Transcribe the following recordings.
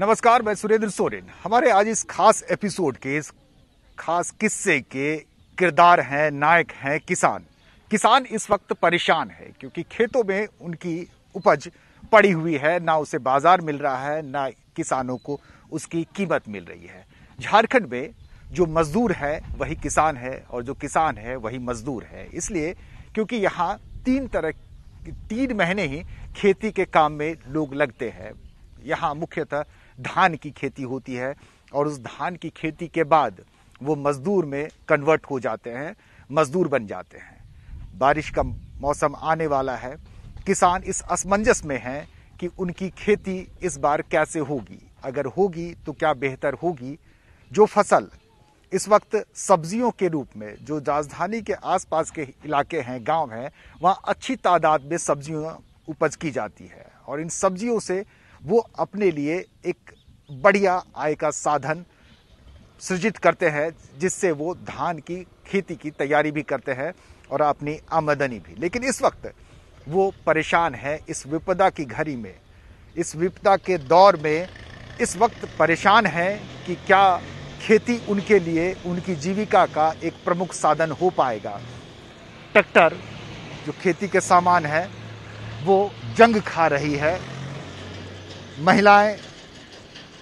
नमस्कार मैं सुरेंद्र सोरेन हमारे आज इस खास एपिसोड के इस खास किस्से के किरदार हैं नायक हैं किसान किसान इस वक्त परेशान है क्योंकि खेतों में उनकी उपज पड़ी हुई है ना उसे बाजार मिल रहा है ना किसानों को उसकी कीमत मिल रही है झारखंड में जो मजदूर है वही किसान है और जो किसान है वही मजदूर है इसलिए क्योंकि यहाँ तीन तरह तीन महीने ही खेती के काम में लोग लगते हैं यहाँ मुख्यतः धान की खेती होती है और उस धान की खेती के बाद वो मज़दूर में कन्वर्ट हो जाते हैं मज़दूर बन जाते हैं बारिश का मौसम आने वाला है किसान इस असमंजस में हैं कि उनकी खेती इस बार कैसे होगी अगर होगी तो क्या बेहतर होगी जो फसल इस वक्त सब्जियों के रूप में जो राजधानी के आसपास के इलाके हैं गांव हैं वहाँ अच्छी तादाद में सब्जियों उपज की जाती है और इन सब्जियों से वो अपने लिए एक बढ़िया आय का साधन सृजित करते हैं जिससे वो धान की खेती की तैयारी भी करते हैं और अपनी आमदनी भी लेकिन इस वक्त वो परेशान है इस विपदा की घड़ी में इस विपदा के दौर में इस वक्त परेशान है कि क्या खेती उनके लिए उनकी जीविका का एक प्रमुख साधन हो पाएगा ट्रैक्टर जो खेती के सामान है वो जंग खा रही है महिलाएं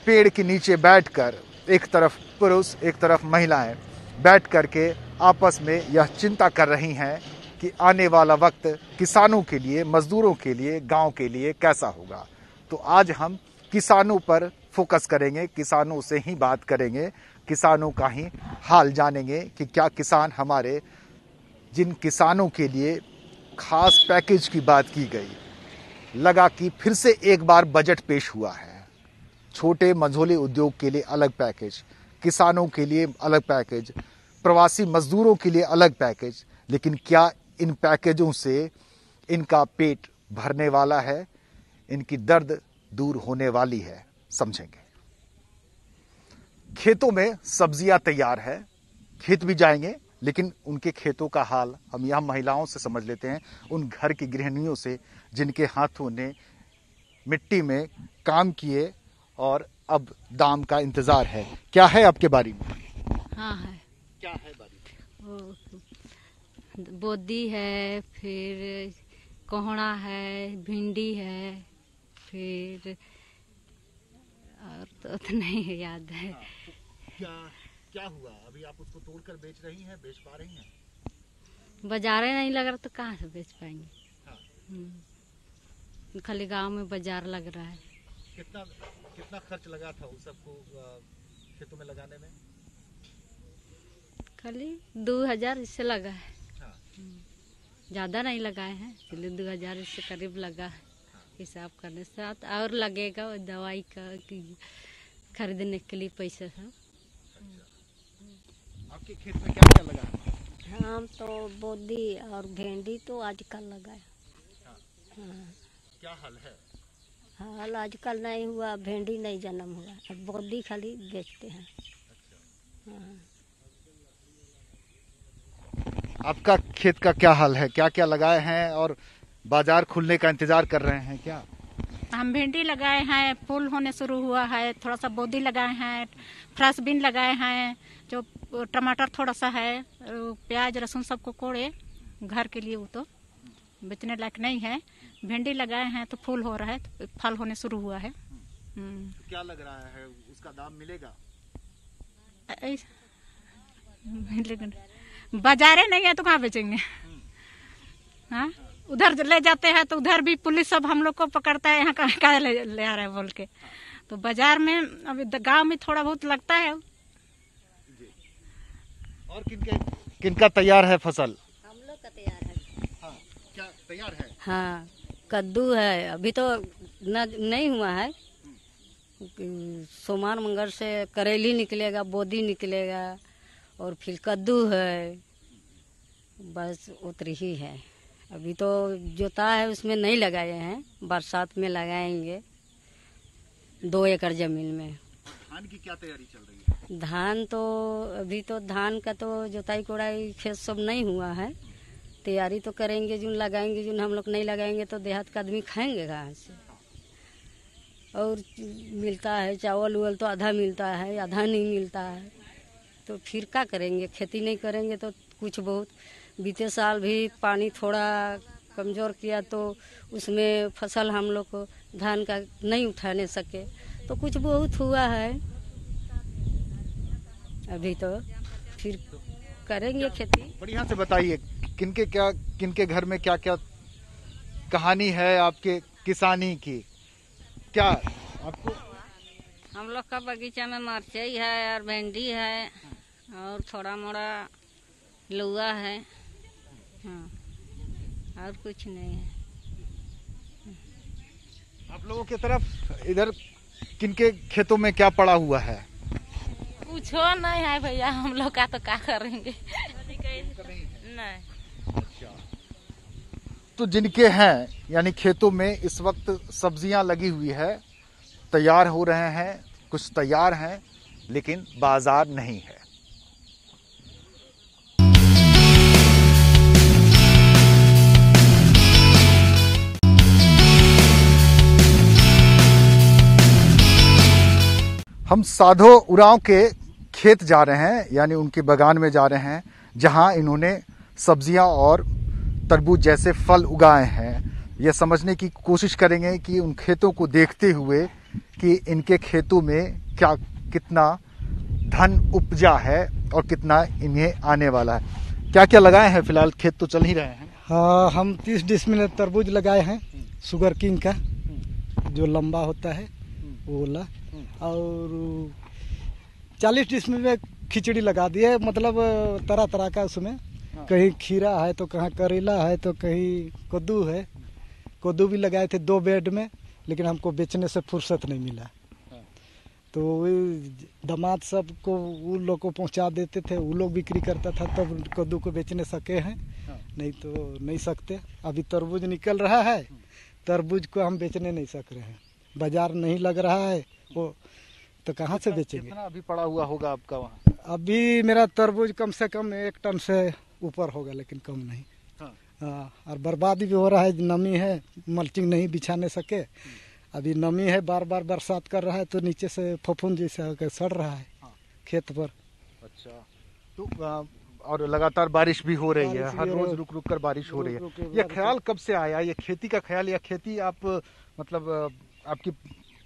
पेड़ के नीचे बैठकर एक तरफ पुरुष एक तरफ महिलाएं बैठ करके आपस में यह चिंता कर रही हैं कि आने वाला वक्त किसानों के लिए मजदूरों के लिए गांव के लिए कैसा होगा तो आज हम किसानों पर फोकस करेंगे किसानों से ही बात करेंगे किसानों का ही हाल जानेंगे कि क्या किसान हमारे जिन किसानों के लिए खास पैकेज की बात की गई लगा कि फिर से एक बार बजट पेश हुआ है छोटे मझोले उद्योग के लिए अलग पैकेज किसानों के लिए अलग पैकेज प्रवासी मजदूरों के लिए अलग पैकेज लेकिन क्या इन पैकेजों से इनका पेट भरने वाला है इनकी दर्द दूर होने वाली है समझेंगे खेतों में सब्जियां तैयार है खेत भी जाएंगे लेकिन उनके खेतों का हाल हम यहां महिलाओं से समझ लेते हैं उन घर की गृहणियों से जिनके हाथों ने मिट्टी में काम किए और अब दाम का इंतजार है क्या है आपके बारे में हाँ है क्या है बारी बोदी है फिर कोहड़ा है भिंडी है फिर और तो, तो नहीं याद है हाँ, तो क्या क्या हुआ अभी आप उसको तोड़कर बेच रही हैं बेच पा रही हैं बाजारे नहीं लग रहा तो कहाँ से बेच पाएंगे हाँ। हम्म। खाली गांव में बाजार लग रहा है कितना कितना खर्च लगा था उन सबको खेतों में लगाने में खाली दो हजार इससे लगा है हाँ। ज़्यादा नहीं लगाए हैं इसलिए दो हजार इससे करीब लगा है हाँ। हिसाब करने साथ और लगेगा दवाई का खरीदने के लिए पैसा सब अच्छा। आपके खेत में क्या क्या लगा हम तो बोधी और भेंडी तो आजकल लगाया हाँ। हाँ। क्या हाल है हाँ, हाल आजकल नहीं हुआ भिंडी नहीं जन्म हुआ अब बोली खाली बेचते हैं अच्छा। हाँ। आपका खेत का क्या हाल है क्या क्या लगाए हैं और बाजार खुलने का इंतजार कर रहे हैं क्या हम भिंडी लगाए हैं फूल होने शुरू हुआ है थोड़ा सा बोदी लगाए हैं फ्रेश बीन लगाए हैं जो टमाटर थोड़ा सा है प्याज लहसुन सबको कोड़े घर के लिए वो तो बेचने लायक नहीं है भिंडी लगाए हैं तो फूल हो रहा है तो फल होने शुरू हुआ है हम्म। तो क्या लग रहा है उसका दाम मिलेगा बाजारे नहीं है तो कहाँ बेचेंगे हाँ? उधर ले जाते हैं तो उधर भी पुलिस सब हम लोग को पकड़ता है यहाँ कहा ले, ले आ रहा है बोल के तो बाजार में अभी गांव में थोड़ा बहुत लगता है और किनके किनका तैयार है फसल हम लोग का तैयार है हाँ क्या तैयार है हाँ कद्दू है अभी तो न, नहीं हुआ है सोमवार मंगल से करेली निकलेगा बोदी निकलेगा और फिर कद्दू है बस उतरी ही है अभी तो जोता है उसमें नहीं लगाए हैं बरसात में लगाएंगे दो एकड़ जमीन में धान की क्या तैयारी चल रही है धान तो अभी तो धान का तो जोताई कोड़ाई खेत सब नहीं हुआ है तैयारी तो करेंगे जून लगाएंगे जून हम लोग नहीं लगाएंगे तो देहात का आदमी खाएंगे कहाँ से और मिलता है चावल उवल तो आधा मिलता है आधा नहीं मिलता है तो फिर क्या करेंगे खेती नहीं करेंगे तो कुछ बहुत बीते साल भी पानी थोड़ा कमज़ोर किया तो उसमें फसल हम लोग को धान का नहीं उठाने सके तो कुछ बहुत हुआ है अभी तो फिर करेंगे खेती बढ़िया से बताइए किनके क्या किनके घर में क्या क्या कहानी है आपके किसानी की क्या आपको हम लोग का बगीचा में मरचई है और भिंडी है और थोड़ा मोड़ा लुआ है हाँ और कुछ नहीं है आप लोगों की तरफ इधर किनके खेतों में क्या पड़ा हुआ है पूछो नहीं है भैया हम लोग का तो क्या करेंगे नहीं तो जिनके हैं यानी खेतों में इस वक्त सब्जियां लगी हुई है तैयार हो रहे हैं कुछ तैयार हैं लेकिन बाजार नहीं है हम साधो उराव के खेत जा रहे हैं यानी उनके बगान में जा रहे हैं जहां इन्होंने सब्जियां और तरबूज जैसे फल उगाए हैं यह समझने की कोशिश करेंगे कि उन खेतों को देखते हुए कि इनके खेतों में क्या कितना धन उपजा है और कितना इन्हें आने वाला है क्या क्या लगाए हैं फिलहाल खेत तो चल ही रहे हैं हाँ हम तीस डिसमिल तरबूज लगाए हैं शुगर किंग का जो लंबा होता है वो वाला और चालीस डिश में खिचड़ी लगा दी है मतलब तरह तरह का उसमें हाँ। कहीं खीरा है तो कहाँ करेला है तो कहीं कद्दू है कद्दू भी लगाए थे दो बेड में लेकिन हमको बेचने से फुर्सत नहीं मिला हाँ। तो दमाद सब को उन लोग को पहुंचा देते थे वो लोग बिक्री करता था तब कद्दू को बेचने सके हैं हाँ। नहीं तो नहीं सकते अभी तरबूज निकल रहा है तरबूज को हम बेचने नहीं सक रहे हैं बाजार नहीं लग रहा है वो तो कहाँ से बेचेंगे कितना अभी पड़ा हुआ होगा आपका वहाँ अभी मेरा तरबूज कम से कम एक टन से ऊपर होगा लेकिन कम नहीं हाँ। आ, और बर्बादी भी हो रहा है नमी है मल्चिंग नहीं बिछाने सके अभी नमी है बार बार बरसात कर रहा है तो नीचे से फफूंद जैसे होकर सड़ रहा है हाँ। खेत पर अच्छा तो और लगातार बारिश भी हो रही है हर रोज रुक रुक कर बारिश हो रही है ये ख्याल कब से आया ये खेती का ख्याल या खेती आप मतलब आपकी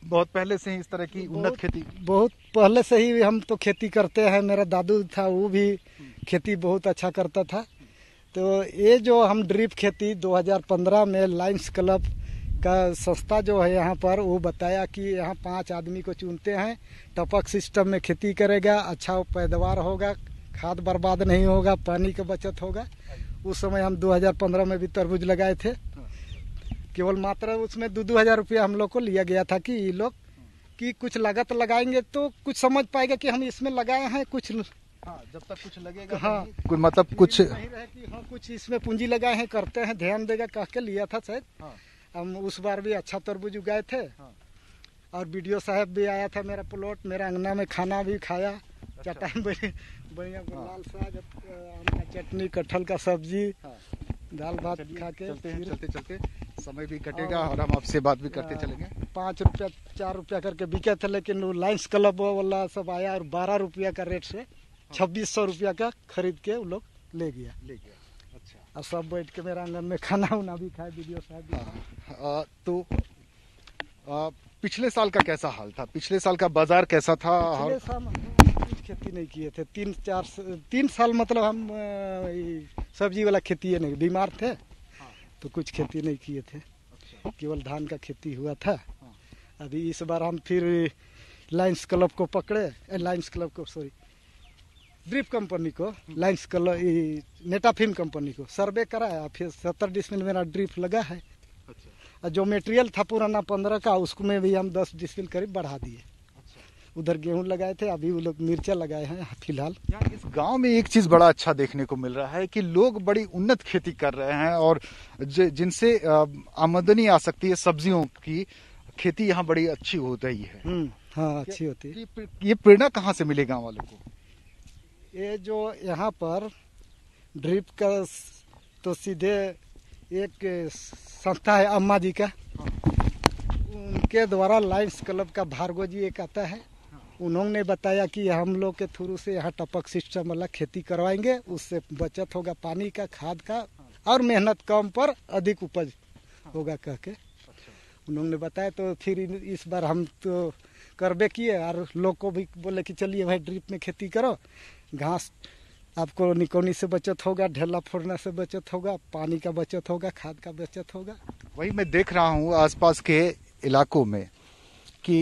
बहुत पहले से ही इस तरह की उन्नत खेती बहुत पहले से ही हम तो खेती करते हैं मेरा दादू था वो भी हम्म। खेती बहुत अच्छा करता था तो ये जो हम ड्रिप खेती 2015 में लाइन्स क्लब का संस्था जो है यहाँ पर वो बताया कि यहाँ पांच आदमी को चुनते हैं टपक सिस्टम में खेती करेगा अच्छा पैदावार होगा खाद बर्बाद नहीं होगा पानी का बचत होगा हाँ। उस समय हम 2015 में भी तरबूज लगाए थे केवल मात्र उसमें दो दो हज़ार रुपया हम लोग को लिया गया था कि ये लोग कि कुछ लागत लगाएंगे तो कुछ समझ पाएगा कि हम इसमें लगाए हैं कुछ हाँ, जब तक कुछ लगेगा हाँ कुछ मतलब कुछ नहीं रहे कि हाँ कुछ इसमें पूंजी लगाए हैं करते हैं ध्यान देगा कह के लिया था शायद हाँ। हम उस बार भी अच्छा तरबूज उगाए थे हाँ। और बीडीओ साहब भी आया था मेरा प्लॉट मेरा अंगना में खाना भी खाया अच्छा। चटा बढ़िया हाँ। साग चटनी कटहल का सब्जी हाँ। दाल भात खा के चलते चलते समय भी कटेगा और हम आपसे बात भी करते हाँ, चलेंगे पाँच रुपया चार रुपया करके बिके थे लेकिन वो लाइन्स क्लब वाला सब आया और बारह रुपया का रेट से छब्बीस सौ रुपया का खरीद के वो लोग ले गया ले गया अच्छा और सब बैठ के मेरा आंगन में खाना उना भी खाए वीडियो साहब हाँ। तो आ, पिछले साल का कैसा हाल था पिछले साल का बाजार कैसा था पिछले साल कुछ खेती नहीं किए थे तीन चार तीन साल मतलब हम सब्जी वाला खेती नहीं बीमार थे तो कुछ खेती नहीं किए थे अच्छा। केवल धान का खेती हुआ था हाँ। अभी इस बार हम फिर लाइन्स क्लब को पकड़े लाइन्स क्लब को सॉरी ड्रिप कंपनी को लाइन्स क्लब नेटाफिन कंपनी को सर्वे कराया फिर सत्तर डिस्मिल मेरा ड्रिप लगा है अच्छा। जो मेटेरियल था पुराना पंद्रह का उसमें भी हम दस डिस्मिल करीब बढ़ा दिए उधर गेहूं लगाए थे अभी वो लोग मिर्चा लगाए हैं फिलहाल इस गांव में एक चीज बड़ा अच्छा देखने को मिल रहा है कि लोग बड़ी उन्नत खेती कर रहे हैं और जिनसे आमदनी आ सकती है सब्जियों की खेती यहाँ बड़ी अच्छी हो रही है हम्म, हाँ अच्छी होती है ये प्रेरणा कहाँ से मिले गाँव वालों को ये जो यहाँ पर ड्रिप का तो सीधे एक संस्था है अम्मा जी का हाँ। उनके द्वारा लाइन्स क्लब का भार्गो जी एक आता है उन्होंने बताया कि हम लोग के थ्रू से यहाँ टपक सिस्टम वाला खेती करवाएंगे उससे बचत होगा पानी का खाद का और मेहनत कम पर अधिक उपज होगा कह के उन्होंने बताया तो फिर इस बार हम तो करबे किए और लोग को भी बोले कि चलिए भाई ड्रिप में खेती करो घास आपको निकोनी से बचत होगा ढेला फोड़ना से बचत होगा पानी का बचत होगा खाद का बचत होगा वही मैं देख रहा हूँ आसपास के इलाकों में कि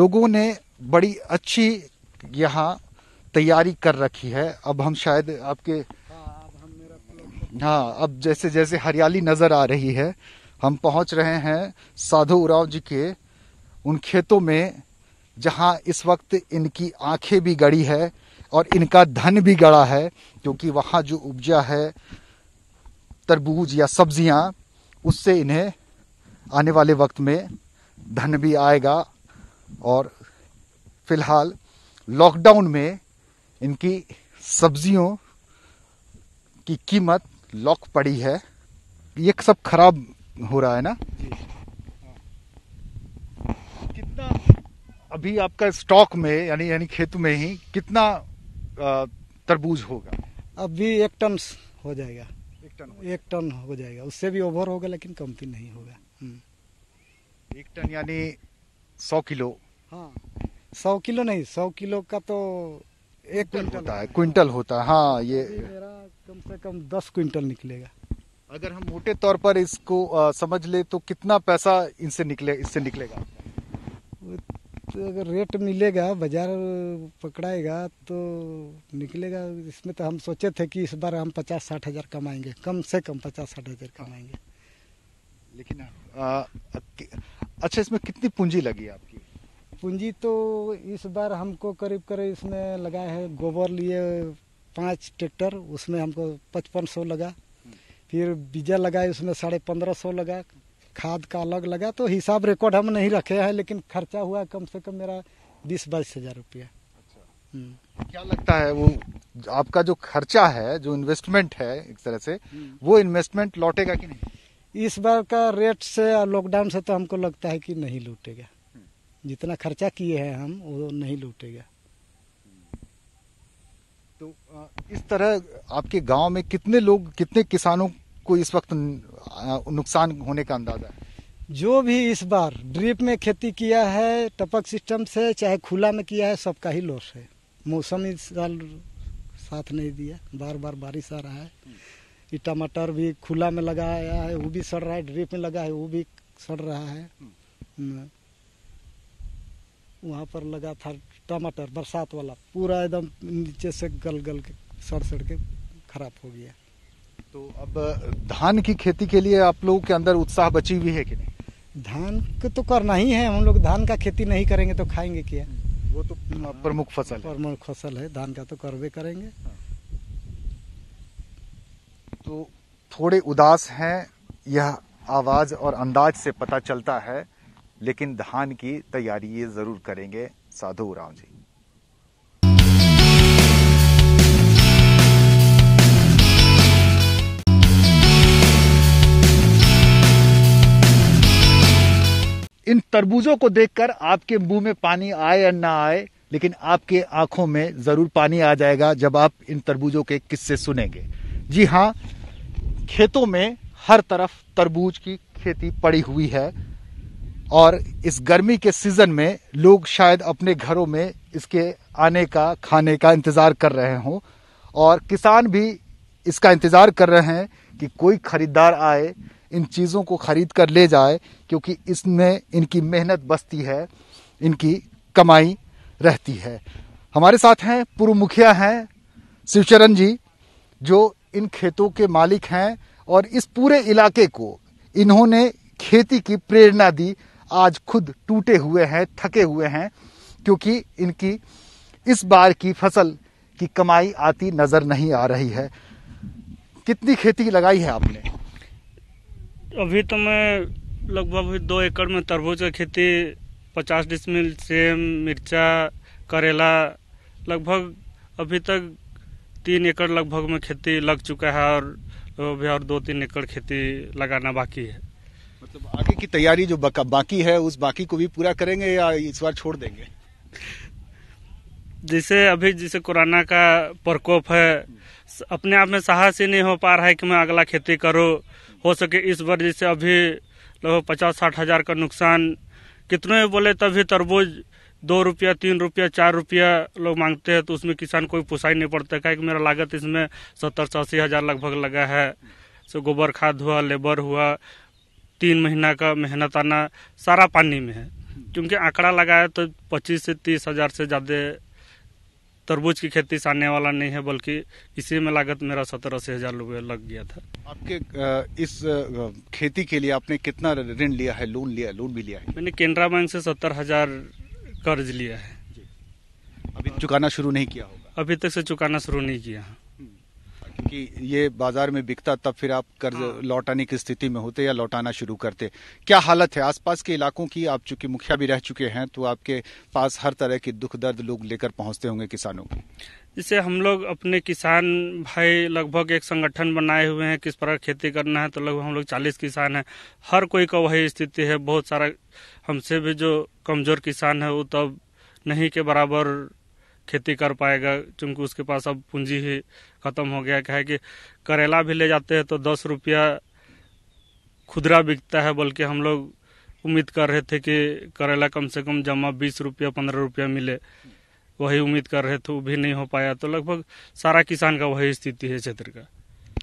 लोगों ने बड़ी अच्छी यहाँ तैयारी कर रखी है अब हम शायद आपके हाँ अब जैसे जैसे हरियाली नजर आ रही है हम पहुंच रहे हैं साधु उराव जी के उन खेतों में जहां इस वक्त इनकी आंखें भी गड़ी है और इनका धन भी गड़ा है क्योंकि वहां जो उपजा है तरबूज या सब्जियां उससे इन्हें आने वाले वक्त में धन भी आएगा और फिलहाल लॉकडाउन में इनकी सब्जियों की कीमत लॉक पड़ी है ये सब खराब हो रहा है ना कितना अभी आपका स्टॉक में यानी यानी खेत में ही कितना तरबूज होगा अभी एक टन हो जाएगा एक टन एक टन हो जाएगा उससे भी ओवर होगा लेकिन कमती नहीं होगा हम्म। एक टन यानी सौ किलो हाँ सौ किलो नहीं सौ किलो का तो एक क्विंटल होता है क्विंटल होता है हाँ ये मेरा कम से कम दस क्विंटल निकलेगा अगर हम मोटे तौर पर इसको आ, समझ ले तो कितना पैसा इनसे निकले इससे निकलेगा तो अगर रेट मिलेगा बाजार पकड़ाएगा तो निकलेगा इसमें तो हम सोचे थे कि इस बार हम पचास साठ हजार कमाएंगे कम से कम पचास साठ हजार हाँ। कमाएंगे लेकिन आ, अच्छा इसमें कितनी पूंजी लगी आपकी पूंजी तो इस बार हमको करीब करीब इसमें लगा है गोबर लिए पाँच ट्रैक्टर उसमें हमको पचपन सौ लगा फिर बीजा लगाए उसमें साढ़े पंद्रह सौ लगा खाद का अलग लगा तो हिसाब रिकॉर्ड हम नहीं रखे हैं लेकिन खर्चा हुआ कम से कम मेरा बीस बाईस हजार रुपया अच्छा। हम्म। क्या लगता है वो आपका जो खर्चा है जो इन्वेस्टमेंट है एक तरह से हम्म। वो इन्वेस्टमेंट लौटेगा कि नहीं इस बार का रेट से लॉकडाउन से तो हमको लगता है कि नहीं लूटेगा जितना खर्चा किए हैं हम वो नहीं लूटेगा तो इस तरह आपके गांव में कितने लोग कितने किसानों को इस वक्त नुकसान होने का अंदाजा है जो भी इस बार ड्रिप में खेती किया है टपक सिस्टम से चाहे खुला में किया है सबका ही लॉस है मौसम इस साल साथ नहीं दिया बार बार बारिश आ रहा है ये टमाटर भी खुला में लगाया है वो भी सड़ रहा है ड्रिप में लगा है वो भी सड़ रहा है हम्म। हम्म। वहाँ पर लगा था टमाटर बरसात वाला पूरा एकदम नीचे से गल गल के सड़ सड़ के खराब हो गया तो अब धान की खेती के लिए आप लोगों के अंदर उत्साह बची हुई है कि नहीं धान तो करना ही है हम लोग धान का खेती नहीं करेंगे तो खाएंगे क्या वो तो हाँ। प्रमुख फसल प्रमुख फसल है धान का तो करवे करेंगे तो थोड़े उदास हैं यह आवाज और अंदाज से पता चलता है लेकिन धान की तैयारी ये ज़रूर करेंगे साधु राव जी इन तरबूजों को देखकर आपके मुंह में पानी आए या ना आए लेकिन आपके आंखों में जरूर पानी आ जाएगा जब आप इन तरबूजों के किस्से सुनेंगे जी हाँ खेतों में हर तरफ तरबूज की खेती पड़ी हुई है और इस गर्मी के सीज़न में लोग शायद अपने घरों में इसके आने का खाने का इंतज़ार कर रहे हों और किसान भी इसका इंतज़ार कर रहे हैं कि कोई ख़रीदार आए इन चीज़ों को ख़रीद कर ले जाए क्योंकि इसमें इनकी मेहनत बसती है इनकी कमाई रहती है हमारे साथ हैं पूर्व मुखिया हैं शिवचरण जी जो इन खेतों के मालिक हैं और इस पूरे इलाके को इन्होंने खेती की प्रेरणा दी आज खुद टूटे हुए हैं थके हुए हैं क्योंकि इनकी इस बार की फसल की कमाई आती नज़र नहीं आ रही है कितनी खेती लगाई है आपने अभी तो मैं लगभग दो एकड़ में तरबूज की खेती पचास डिसमिल सेम मिर्चा करेला लगभग अभी तक तीन एकड़ लगभग में खेती लग चुका है और अभी और दो तीन एकड़ खेती लगाना बाकी है मतलब आगे की तैयारी जो बाकी है उस बाकी को भी पूरा करेंगे या इस बार छोड़ देंगे जैसे अभी जैसे कोरोना का प्रकोप है अपने आप में साहस ही नहीं हो पा रहा है कि मैं अगला खेती करो हो सके इस बार जैसे अभी लगभग पचास साठ हजार का नुकसान कितने बोले तभी तरबूज दो रुपया तीन रुपया चार रुपया लोग मांगते हैं तो उसमें किसान कोई पुसाई नहीं पड़ता है कि मेरा लागत इसमें सत्तर से अस्सी हजार लगभग लगा है सो गोबर खाद हुआ लेबर हुआ तीन महीना का मेहनत आना सारा पानी में है क्योंकि आंकड़ा लगाया तो पच्चीस से तीस हजार से ज़्यादा तरबूज की खेती से आने वाला नहीं है बल्कि इसी में लागत मेरा सत्रह अस्सी हजार रुपये लग गया था आपके इस खेती के लिए आपने कितना ऋण लिया है लोन लिया लोन भी लिया है मैंने केनरा बैंक से सत्तर हजार कर्ज लिया है अभी चुकाना शुरू नहीं किया होगा अभी तक से चुकाना शुरू नहीं किया है कि ये बाजार में बिकता तब फिर आप कर्ज हाँ। लौटाने की स्थिति में होते या लौटाना शुरू करते क्या हालत है आसपास के इलाकों की आप चूंकि मुखिया भी रह चुके हैं तो आपके पास हर तरह के दुख दर्द लोग लेकर पहुंचते होंगे किसानों को जैसे हम लोग अपने किसान भाई लगभग एक संगठन बनाए हुए हैं किस प्रकार खेती करना है तो लगभग हम लोग चालीस किसान हैं हर कोई का वही स्थिति है बहुत सारा हमसे भी जो कमजोर किसान है वो तब नहीं के बराबर खेती कर पाएगा चूंकि उसके पास अब पूंजी ही खत्म हो गया क्या है कि करेला भी ले जाते हैं तो दस रुपया खुदरा बिकता है बल्कि हम लोग उम्मीद कर रहे थे कि करेला कम से कम जमा बीस रुपया पंद्रह रुपया मिले वही उम्मीद कर रहे थे वो भी नहीं हो पाया तो लगभग सारा किसान का वही स्थिति है क्षेत्र का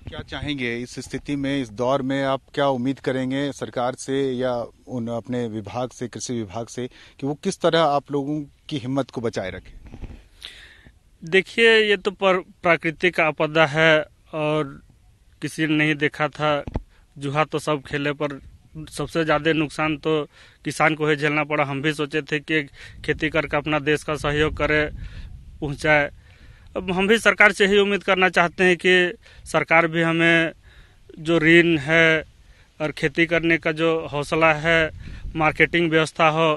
क्या चाहेंगे इस स्थिति में इस दौर में आप क्या उम्मीद करेंगे सरकार से या उन अपने विभाग से कृषि विभाग से कि वो किस तरह आप लोगों की हिम्मत को बचाए रखें देखिए ये तो पर प्राकृतिक आपदा है और किसी ने नहीं देखा था जुहा तो सब खेले पर सबसे ज़्यादा नुकसान तो किसान को ही झेलना पड़ा हम भी सोचे थे कि खेती करके अपना देश का सहयोग करे पहुंचाए अब हम भी सरकार से ही उम्मीद करना चाहते हैं कि सरकार भी हमें जो ऋण है और खेती करने का जो हौसला है मार्केटिंग व्यवस्था हो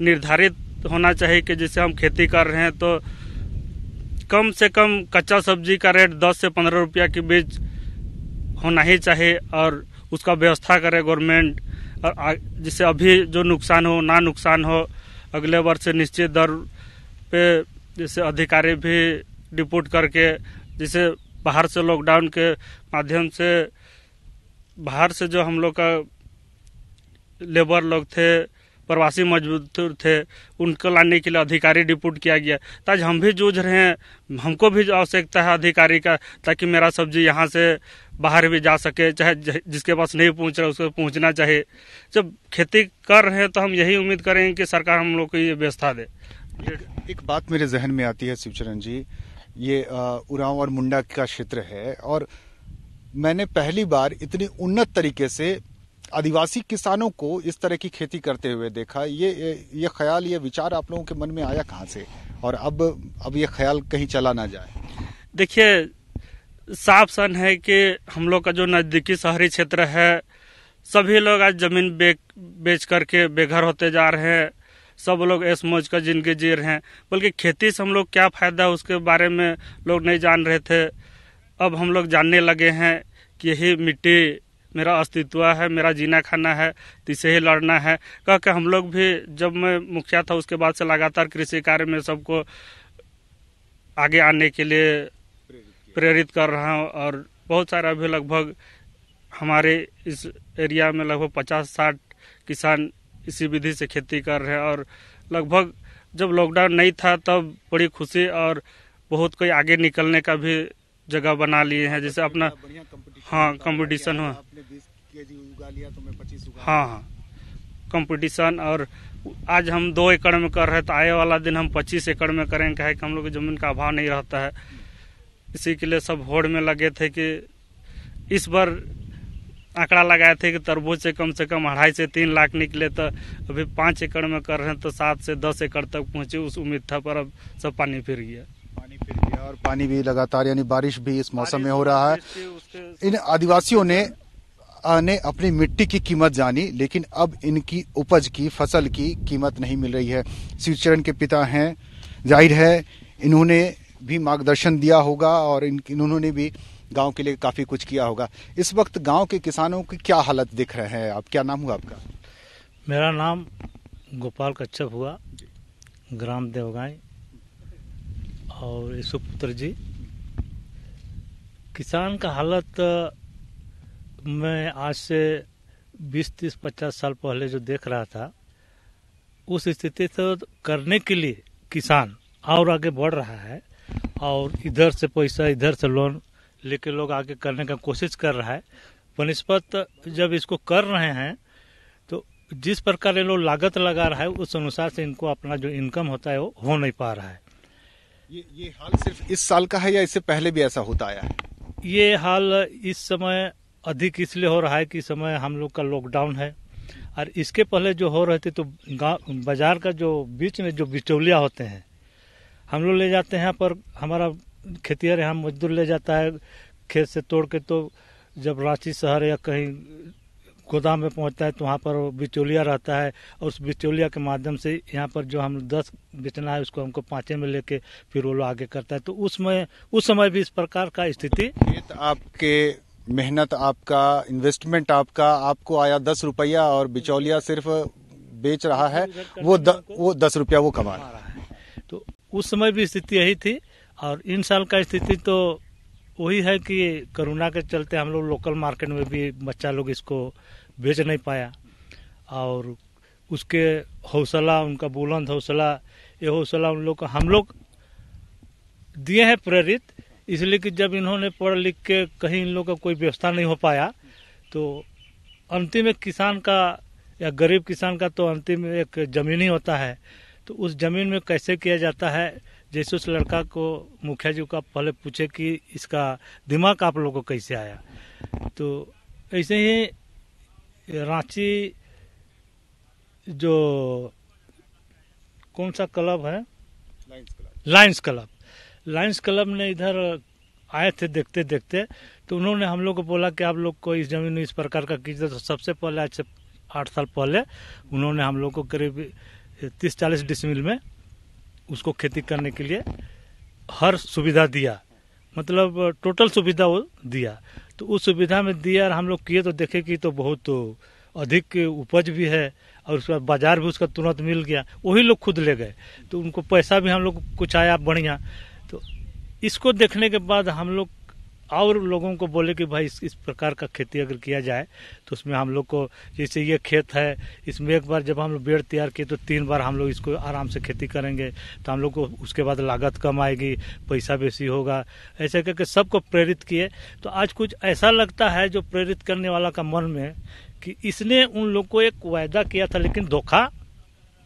निर्धारित होना चाहिए कि जैसे हम खेती कर रहे हैं तो कम से कम कच्चा सब्जी का रेट 10 से 15 रुपया के बीच होना ही चाहिए और उसका व्यवस्था करे गवर्नमेंट और जिससे अभी जो नुकसान हो ना नुकसान हो अगले वर्ष निश्चित दर पे जैसे अधिकारी भी डिपोर्ट करके जैसे बाहर से लॉकडाउन के माध्यम से बाहर से जो हम लोग का लेबर लोग थे प्रवासी मजदूर थे उनको लाने के लिए अधिकारी डिपूट किया गया ताज तो हम भी जूझ रहे हैं हमको भी आवश्यकता है अधिकारी का ताकि मेरा सब्जी यहाँ से बाहर भी जा सके चाहे जिसके पास नहीं पहुँच रहा उसको पहुँचना चाहिए जब खेती कर रहे हैं तो हम यही उम्मीद करेंगे कि सरकार हम लोग को ये व्यवस्था दे एक बात मेरे जहन में आती है शिवचरण जी ये उरांव और मुंडा का क्षेत्र है और मैंने पहली बार इतनी उन्नत तरीके से आदिवासी किसानों को इस तरह की खेती करते हुए देखा ये ये ख्याल ये विचार आप लोगों के मन में आया कहाँ से और अब अब ये ख्याल कहीं चला ना जाए देखिए साफ सन है कि हम लोग का जो नज़दीकी शहरी क्षेत्र है सभी लोग आज जमीन बेच बेच करके बेघर होते जा रहे हैं सब लोग ऐस मौज का जिंदगी जी रहे हैं बल्कि खेती से हम लोग क्या फ़ायदा है उसके बारे में लोग नहीं जान रहे थे अब हम लोग जानने लगे हैं कि यही मिट्टी मेरा अस्तित्व है मेरा जीना खाना है तो इसे ही लड़ना है कह के हम लोग भी जब मैं मुखिया था उसके बाद से लगातार कृषि कार्य में सबको आगे आने के लिए प्रेरित कर रहा हूँ और बहुत सारे अभी लगभग हमारे इस एरिया में लगभग पचास साठ किसान इसी विधि से खेती कर रहे हैं और लगभग जब लॉकडाउन नहीं था तब बड़ी खुशी और बहुत कोई आगे निकलने का भी जगह बना लिए हैं जैसे अपना हाँ कंपटीशन हुआ हाँ हाँ कंपटीशन और आज हम दो एकड़ में कर रहे तो आए वाला दिन हम पच्चीस एकड़ में करेंगे क्या कि हम लोग जमीन का अभाव नहीं रहता है इसी के लिए सब होड़ में लगे थे कि इस बार आंकड़ा लगाए थे कि तरबूज से कम से कम अढ़ाई से तीन लाख निकले तो अभी पाँच एकड़ में कर रहे हैं तो सात से दस एकड़ तक पहुंचे उस उम्मीद था पर अब सब पानी फिर गया और पानी भी लगातार यानी बारिश भी इस मौसम में हो रहा है इन आदिवासियों ने ने अपनी मिट्टी की कीमत जानी लेकिन अब इनकी उपज की फसल की कीमत नहीं मिल रही है शिवचरण के पिता हैं जाहिर है इन्होंने भी मार्गदर्शन दिया होगा और इन्होंने भी गांव के लिए काफ़ी कुछ किया होगा इस वक्त गांव के किसानों की क्या हालत दिख रहे हैं आप क्या नाम हुआ आपका मेरा नाम गोपाल कच्छप हुआ ग्राम देवगाई और यशु पुत्र जी किसान का हालत मैं आज से 20 तीस 50 साल पहले जो देख रहा था उस स्थिति से करने के लिए किसान और आगे बढ़ रहा है और इधर से पैसा इधर से लोन लेके लोग आगे करने का कोशिश कर रहा है बनस्पत जब इसको कर रहे हैं तो जिस प्रकार ये लोग लागत लगा रहा है उस अनुसार से इनको अपना जो इनकम होता है वो हो नहीं पा रहा है ये ये हाल सिर्फ इस साल का है या इससे पहले भी ऐसा होता आया है ये हाल इस समय अधिक इसलिए हो रहा है कि समय हम लोग का लॉकडाउन है और इसके पहले जो हो रहे थे तो बाजार का जो बीच में जो बिचौलिया होते हैं हम लोग ले जाते हैं पर हमारा खेतियर यहाँ मजदूर ले जाता है खेत से तोड़ के तो जब रांची शहर या कहीं गोदाम में पहुंचता है तो वहाँ पर बिचौलिया रहता है और उस बिचौलिया के माध्यम से यहाँ पर जो हम दस बेचना है उसको हमको पाँचे में लेके फिर वो लोग आगे करता है तो उसमें उस समय भी इस प्रकार का स्थिति खेत आपके मेहनत आपका इन्वेस्टमेंट आपका आपको आया दस रुपया और बिचौलिया सिर्फ बेच रहा है वो द, वो दस रुपया वो कमा रहा है तो उस समय भी स्थिति यही थी और इन साल का स्थिति तो वही है कि कोरोना के चलते हम लोग लोकल मार्केट में भी बच्चा लोग इसको बेच नहीं पाया और उसके हौसला उनका बुलंद हौसला ये हौसला उन लोग का हम लोग दिए हैं प्रेरित इसलिए कि जब इन्होंने पढ़ लिख के कहीं इन लोग का कोई व्यवस्था नहीं हो पाया तो अंतिम एक किसान का या गरीब किसान का तो अंतिम एक जमीन ही होता है तो उस जमीन में कैसे किया जाता है जैसे उस लड़का को मुखिया जी का पहले पूछे कि इसका दिमाग आप लोगों को कैसे आया तो ऐसे ही रांची जो कौन सा क्लब है लाइंस क्लब लाइन्स क्लब ने इधर आए थे देखते देखते तो उन्होंने हम लोग को बोला कि आप लोग को इस जमीन इस प्रकार का कीजिए तो सबसे पहले आज से आठ साल पहले उन्होंने हम लोग को करीब तीस चालीस डिसमिल में उसको खेती करने के लिए हर सुविधा दिया मतलब टोटल सुविधा वो दिया तो उस सुविधा में दिया हम लोग किए तो देखे कि तो बहुत तो अधिक उपज भी है और उसके बाद बाजार भी उसका तुरंत मिल गया वही लोग खुद ले गए तो उनको पैसा भी हम लोग कुछ आया बढ़िया तो इसको देखने के बाद हम लोग और लोगों को बोले कि भाई इस इस प्रकार का खेती अगर किया जाए तो उसमें हम लोग को जैसे ये खेत है इसमें एक बार जब हम लोग बेड़ तैयार किए तो तीन बार हम लोग इसको आराम से खेती करेंगे तो हम लोग को उसके बाद लागत कम आएगी पैसा बेसी होगा ऐसे करके सबको प्रेरित किए तो आज कुछ ऐसा लगता है जो प्रेरित करने वाला का मन में कि इसने उन लोग को एक वायदा किया था लेकिन धोखा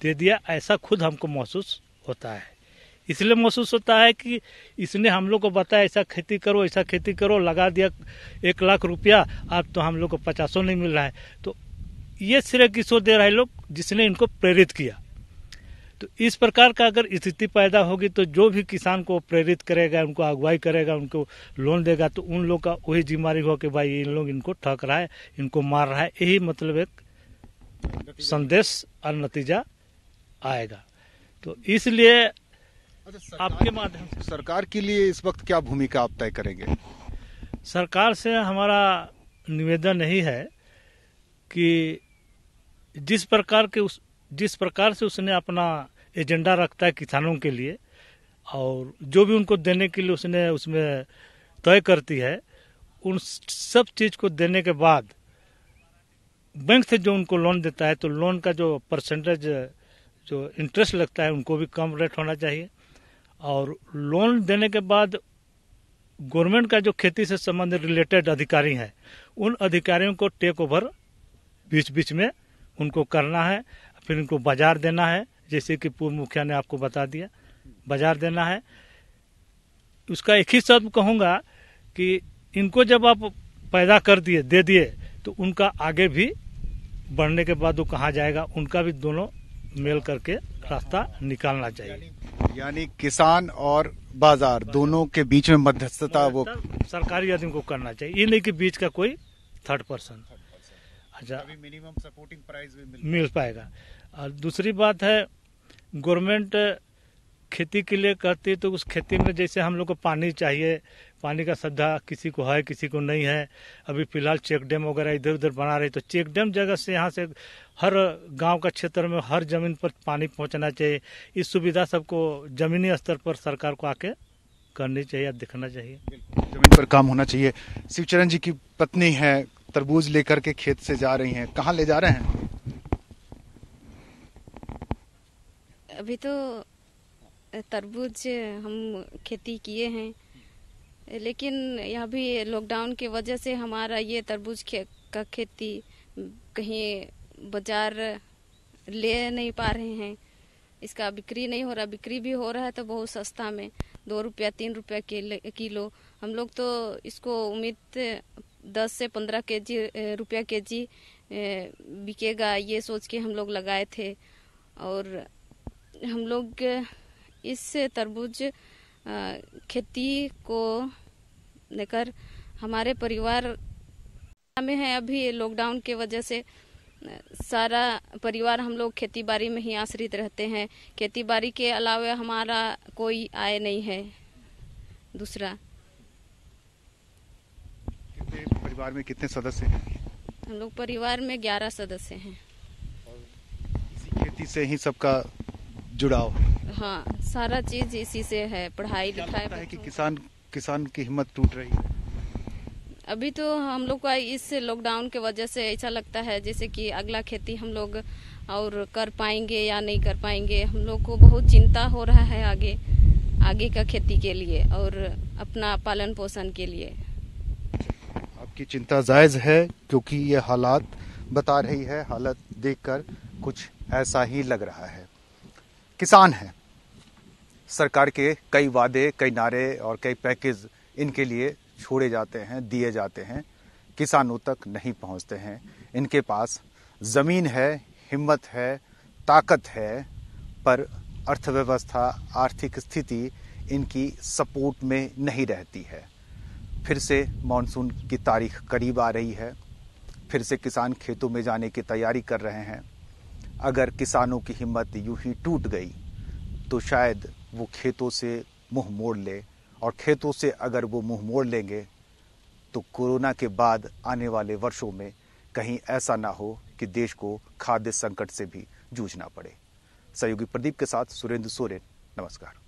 दे दिया ऐसा खुद हमको महसूस होता है इसलिए महसूस होता है कि इसने हम लोग को बताया ऐसा खेती करो ऐसा खेती करो लगा दिया एक लाख रुपया अब तो हम लोग को पचासों नहीं मिल रहा है तो ये श्रेय किशोर दे रहे लोग जिसने इनको प्रेरित किया तो इस प्रकार का अगर स्थिति पैदा होगी तो जो भी किसान को प्रेरित करेगा उनको अगुवाई करेगा उनको लोन देगा तो उन लोग का वही जिम्मेदारी हो कि भाई इन लोग इनको ठक रहा है इनको मार रहा है यही मतलब एक संदेश और नतीजा आएगा तो इसलिए आपके माध्यम सरकार के लिए इस वक्त क्या भूमिका आप तय करेंगे सरकार से हमारा निवेदन यही है कि जिस प्रकार के उस जिस प्रकार से उसने अपना एजेंडा रखता है किसानों के लिए और जो भी उनको देने के लिए उसने उसमें तय करती है उन सब चीज़ को देने के बाद बैंक से जो उनको लोन देता है तो लोन का जो परसेंटेज जो इंटरेस्ट लगता है उनको भी कम रेट होना चाहिए और लोन देने के बाद गवर्नमेंट का जो खेती से संबंधित रिलेटेड अधिकारी हैं उन अधिकारियों को टेक ओवर बीच बीच में उनको करना है फिर उनको बाजार देना है जैसे कि पूर्व मुखिया ने आपको बता दिया बाजार देना है उसका एक ही शब्द कहूँगा कि इनको जब आप पैदा कर दिए दे दिए तो उनका आगे भी बढ़ने के बाद वो कहाँ जाएगा उनका भी दोनों मेल करके रास्ता निकालना चाहिए यानी किसान और बाजार दोनों के बीच में मध्यस्थता वो सरकारी आदमी को करना चाहिए ये नहीं कि बीच का कोई थर्ड पर्सन अच्छा मिनिमम सपोर्टिंग प्राइस मिल पाएगा और दूसरी बात है गवर्नमेंट खेती के लिए करते तो उस खेती में जैसे हम लोग को पानी चाहिए पानी का सद्धा किसी को है किसी को नहीं है अभी फिलहाल चेक डैम वगैरह इधर उधर बना रहे तो चेक डैम जगह से यहाँ से हर गांव का क्षेत्र में हर जमीन पर पानी पहुँचना चाहिए इस सुविधा सबको जमीनी स्तर पर सरकार को आके करनी चाहिए या दिखना चाहिए जमीन पर काम होना चाहिए शिवचरण जी की पत्नी है तरबूज लेकर के खेत से जा रही है कहाँ ले जा रहे हैं अभी तो तरबूज हम खेती किए हैं लेकिन यह भी लॉकडाउन की वजह से हमारा ये तरबूज खे, का खेती कहीं बाजार ले नहीं पा रहे हैं इसका बिक्री नहीं हो रहा बिक्री भी हो रहा है तो बहुत सस्ता में दो रुपया तीन रुपया किलो हम लोग तो इसको उम्मीद दस से पंद्रह के जी रुपया के जी बिकेगा ये सोच के हम लोग लगाए थे और हम लोग इस तरबूज खेती को लेकर हमारे परिवार में है अभी लॉकडाउन के वजह से सारा परिवार हम लोग खेती बाड़ी में ही आश्रित रहते हैं खेती बाड़ी के अलावा हमारा कोई आय नहीं है दूसरा परिवार में कितने सदस्य हैं हम लोग परिवार में ग्यारह सदस्य हैं और इसी खेती से ही सबका जुड़ाव हाँ सारा चीज इसी से है पढ़ाई लिखाई है कि तो। किसान किसान की हिम्मत टूट रही है अभी तो हम लोग का इस लॉकडाउन के वजह से ऐसा लगता है जैसे कि अगला खेती हम लोग और कर पाएंगे या नहीं कर पाएंगे हम लोग को बहुत चिंता हो रहा है आगे आगे का खेती के लिए और अपना पालन पोषण के लिए आपकी चिंता जायज है क्योंकि ये हालात बता रही है हालत देखकर कुछ ऐसा ही लग रहा है किसान हैं सरकार के कई वादे कई नारे और कई पैकेज इनके लिए छोड़े जाते हैं दिए जाते हैं किसानों तक नहीं पहुंचते हैं इनके पास ज़मीन है हिम्मत है ताकत है पर अर्थव्यवस्था आर्थिक स्थिति इनकी सपोर्ट में नहीं रहती है फिर से मानसून की तारीख करीब आ रही है फिर से किसान खेतों में जाने की तैयारी कर रहे हैं अगर किसानों की हिम्मत यूं ही टूट गई तो शायद वो खेतों से मुंह मोड़ ले और खेतों से अगर वो मुंह मोड़ लेंगे तो कोरोना के बाद आने वाले वर्षों में कहीं ऐसा ना हो कि देश को खाद्य संकट से भी जूझना पड़े सहयोगी प्रदीप के साथ सुरेंद्र सोरेन नमस्कार